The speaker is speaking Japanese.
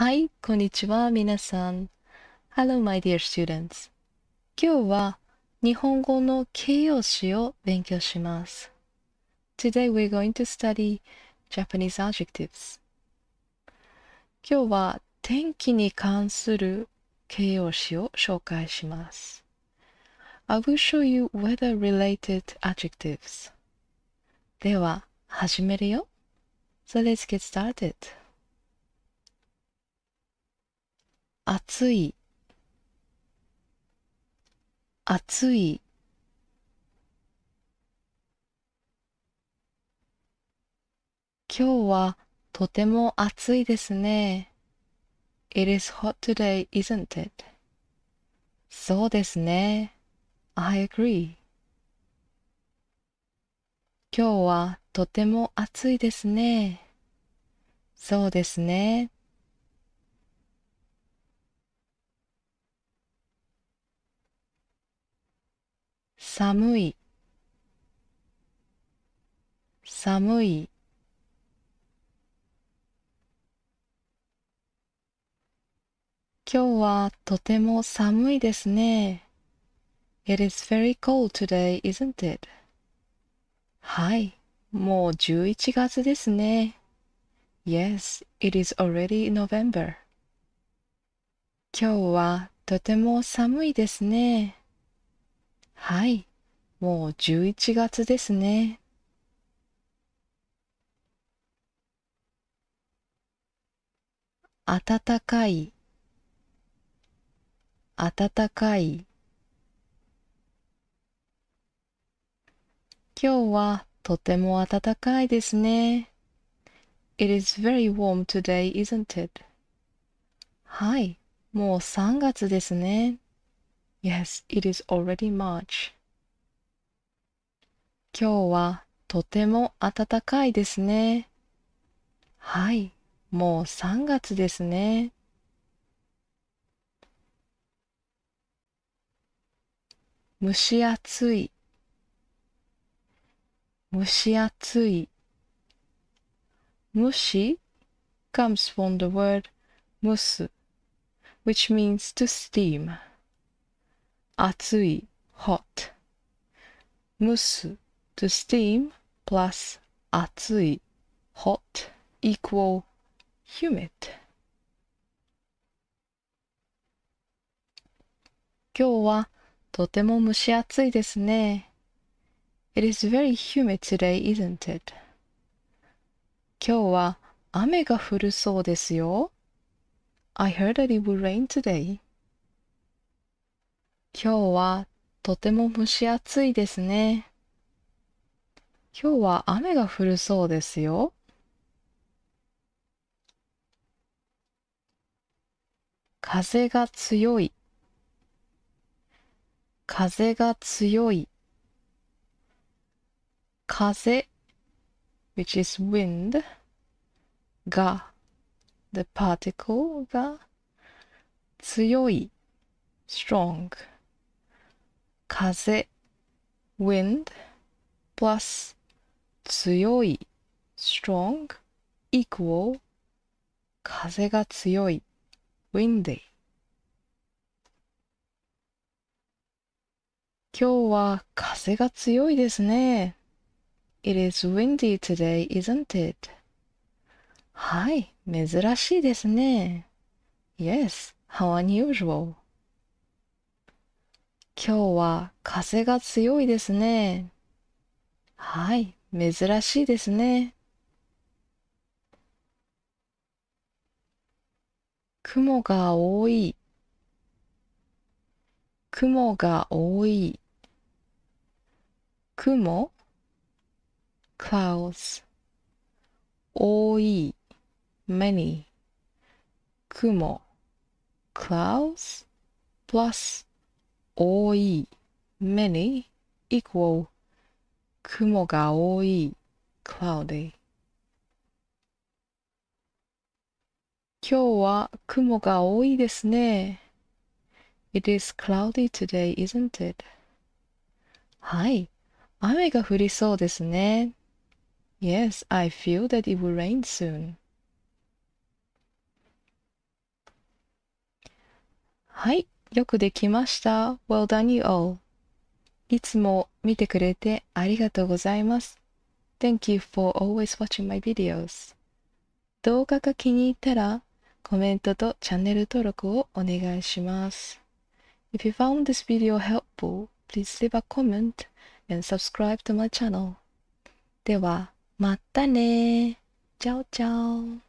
はい、こんにちは、皆さん。Hello, my dear students. 今日は日本語の形容詞を勉強します。Today we're going to study Japanese adjectives. 今日は天気に関する形容詞を紹介します。I will show you weather-related adjectives. では、始めるよ。So let's get started. 暑い暑い今日はとても暑いですね。It is hot today, isn't it? そうですね。I agree. 今日はとても暑いですね。そうですね。寒い寒い今日はとても寒いですね。It is very cold today, isn't it? はい、もう11月ですね。Yes, it is already November. 今日はとても寒いですね。はい、もう11月ですね。暖かい暖かい今日はとても暖かいですね。It is very warm today, isn't it? はい、もう3月ですね。Yes, it is already March. 今日はとても暖かいですね。はい、もう3月ですね。蒸し暑い、蒸し暑い。蒸し comes from the word 蒸す which means to steam. 暑い hot. 蒸す to steam plus 暑い hot equal humid 今日はとても蒸し暑いですね。It is very humid today, isn't it? 今日は雨が降るそうですよ。I heard that it would rain today. 今日はとても蒸し暑いですね。今日は雨が降るそうですよ。風が強い。風が強い。風 which is wind が the particle が強い strong 風 wind plus 強い strong equal 風が強い windy 今日は風が強いですね。It is windy today, isn't it? はい、珍しいですね。Yes, how unusual. 今日は風が強いですね。はい、珍しいですね。雲が多い。雲が多い。雲クラウス。多い。many。雲。クラウス。プラス。多い。many。雲が多い cloudy 今日は雲が多いですね。It is cloudy today, isn't it? はい。雨が降りそうですね。Yes, I feel that it will rain soon. はい。よくできました。Well done you all. いつも見てくれてありがとうございます。Thank you for always watching my videos. 動画が気に入ったらコメントとチャンネル登録をお願いします。If you found this video helpful, please leave a comment and subscribe to my channel. では、またねー。チャオチャオ。